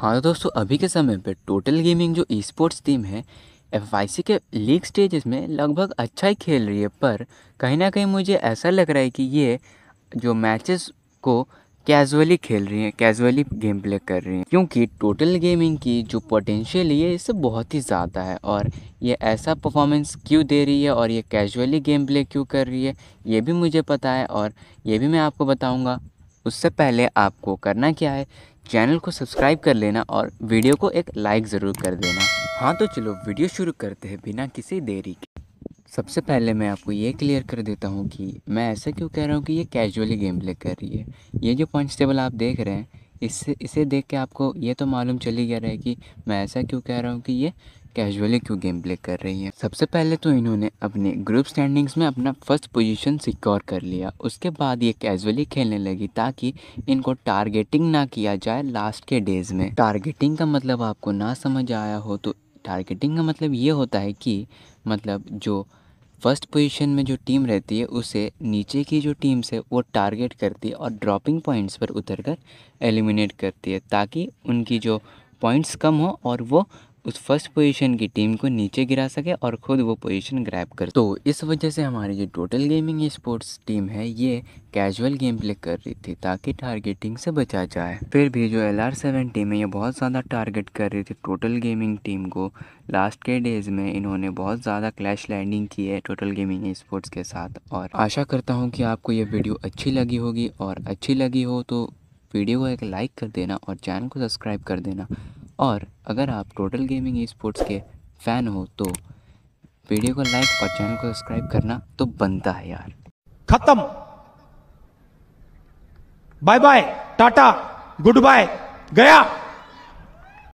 हाँ तो दोस्तों अभी के समय पे टोटल गेमिंग जो ई स्पोर्ट्स टीम है एफ के लीग स्टेजेस में लगभग अच्छा ही खेल रही है पर कहीं ना कहीं मुझे ऐसा लग रहा है कि ये जो मैचेस को कैजुअली खेल रही हैं कैजुअली गेम प्ले कर रही हैं क्योंकि टोटल गेमिंग की जो पोटेंशियल है इससे बहुत ही ज़्यादा है और ये ऐसा परफॉर्मेंस क्यों दे रही है और ये कैजुअली गेम प्ले क्यों कर रही है ये भी मुझे पता है और ये भी मैं आपको बताऊँगा उससे पहले आपको करना क्या है चैनल को सब्सक्राइब कर लेना और वीडियो को एक लाइक ज़रूर कर देना हाँ तो चलो वीडियो शुरू करते हैं बिना किसी देरी के सबसे पहले मैं आपको ये क्लियर कर देता हूँ कि मैं ऐसा क्यों कह रहा हूँ कि ये कैजुअली गेम प्ले कर रही है ये जो कॉन्स्टेबल आप देख रहे हैं इससे इसे देख के आपको ये तो मालूम चली गया रहा है कि मैं ऐसा क्यों कह रहा हूँ कि ये कैजुअली क्यों गेम प्ले कर रही है सबसे पहले तो इन्होंने अपने ग्रुप स्टैंडिंग्स में अपना फर्स्ट पोजीशन सिक्योर कर लिया उसके बाद ये कैजुअली खेलने लगी ताकि इनको टारगेटिंग ना किया जाए लास्ट के डेज में टारगेटिंग का मतलब आपको ना समझ आया हो तो टारगेटिंग का मतलब ये होता है कि मतलब जो फर्स्ट पोजीशन में जो टीम रहती है उसे नीचे की जो टीम्स है वो टारगेट करती है और ड्रॉपिंग पॉइंट्स पर उतर कर एलिमिनेट करती है ताकि उनकी जो पॉइंट्स कम हो और वो उस फर्स्ट पोजीशन की टीम को नीचे गिरा सके और ख़ुद वो पोजीशन ग्रैब कर तो इस वजह से हमारी जो टोटल गेमिंग स्पोर्ट्स टीम है ये कैजुअल गेम प्ले कर रही थी ताकि टारगेटिंग से बचा जाए फिर भी जो एल आर सेवन टीम है ये बहुत ज़्यादा टारगेट कर रही थी टोटल गेमिंग टीम को लास्ट के डेज़ में इन्होंने बहुत ज़्यादा क्लैश लैंडिंग की है टोटल गेमिंग स्पोर्ट्स के साथ और आशा करता हूँ कि आपको ये वीडियो अच्छी लगी होगी और अच्छी लगी हो तो वीडियो को एक लाइक कर देना और चैनल को सब्सक्राइब कर देना और अगर आप टोटल गेमिंग ई स्पोर्ट्स के फ़ैन हो तो वीडियो को लाइक और चैनल को सब्सक्राइब करना तो बनता है यार खत्म bye bye tata good bye गया